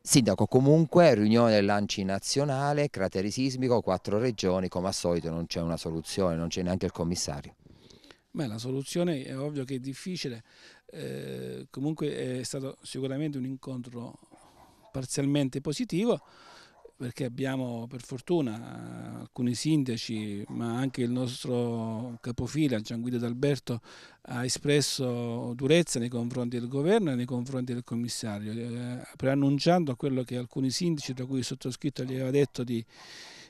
Sindaco, comunque, riunione del dell'Anci nazionale, cratere sismico, quattro regioni, come al solito non c'è una soluzione, non c'è neanche il commissario. Beh, la soluzione è ovvio che è difficile, eh, comunque è stato sicuramente un incontro parzialmente positivo, perché abbiamo per fortuna alcuni sindaci, ma anche il nostro capofila Gian Guido D'Alberto ha espresso durezza nei confronti del governo e nei confronti del commissario, eh, preannunciando quello che alcuni sindaci, tra cui il sottoscritto, gli aveva detto di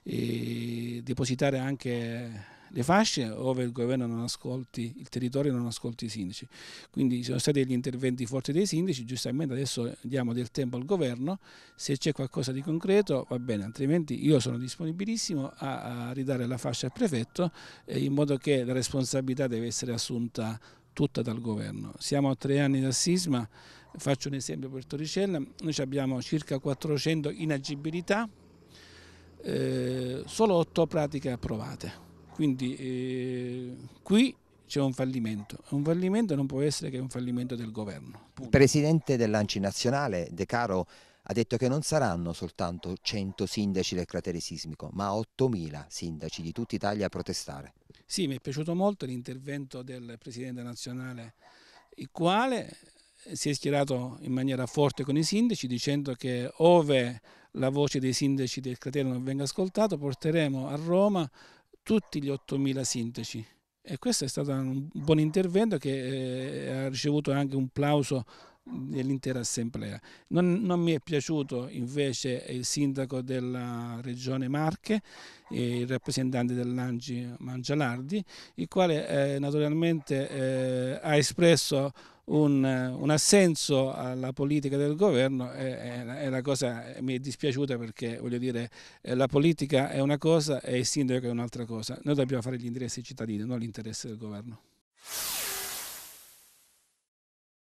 eh, depositare anche le fasce ove il governo non ascolti, il territorio non ascolti i sindaci. Quindi ci sono stati degli interventi forti dei sindaci, giustamente adesso diamo del tempo al governo, se c'è qualcosa di concreto va bene, altrimenti io sono disponibilissimo a, a ridare la fascia al prefetto eh, in modo che la responsabilità deve essere assunta tutta dal governo. Siamo a tre anni da sisma, faccio un esempio per Torricella, noi abbiamo circa 400 inagibilità, eh, solo 8 pratiche approvate quindi eh, qui c'è un fallimento. Un fallimento non può essere che un fallimento del governo. Punto. Il presidente dell'Anci Nazionale, De Caro, ha detto che non saranno soltanto 100 sindaci del cratere sismico, ma 8.000 sindaci di tutta Italia a protestare. Sì, mi è piaciuto molto l'intervento del presidente nazionale, il quale si è schierato in maniera forte con i sindaci dicendo che ove la voce dei sindaci del cratere non venga ascoltata porteremo a Roma tutti gli 8.000 sindaci. E questo è stato un buon intervento che eh, ha ricevuto anche un plauso dell'intera assemblea. Non, non, mi è piaciuto invece il sindaco della regione Marche, il rappresentante dell'Angi Mangialardi, il quale eh, naturalmente eh, ha espresso un, un, assenso alla politica del governo è, è una cosa mi è dispiaciuta perché voglio dire eh, la politica è una cosa e il sindaco è un'altra cosa. Noi dobbiamo fare gli interessi dei cittadini, non l'interesse del governo.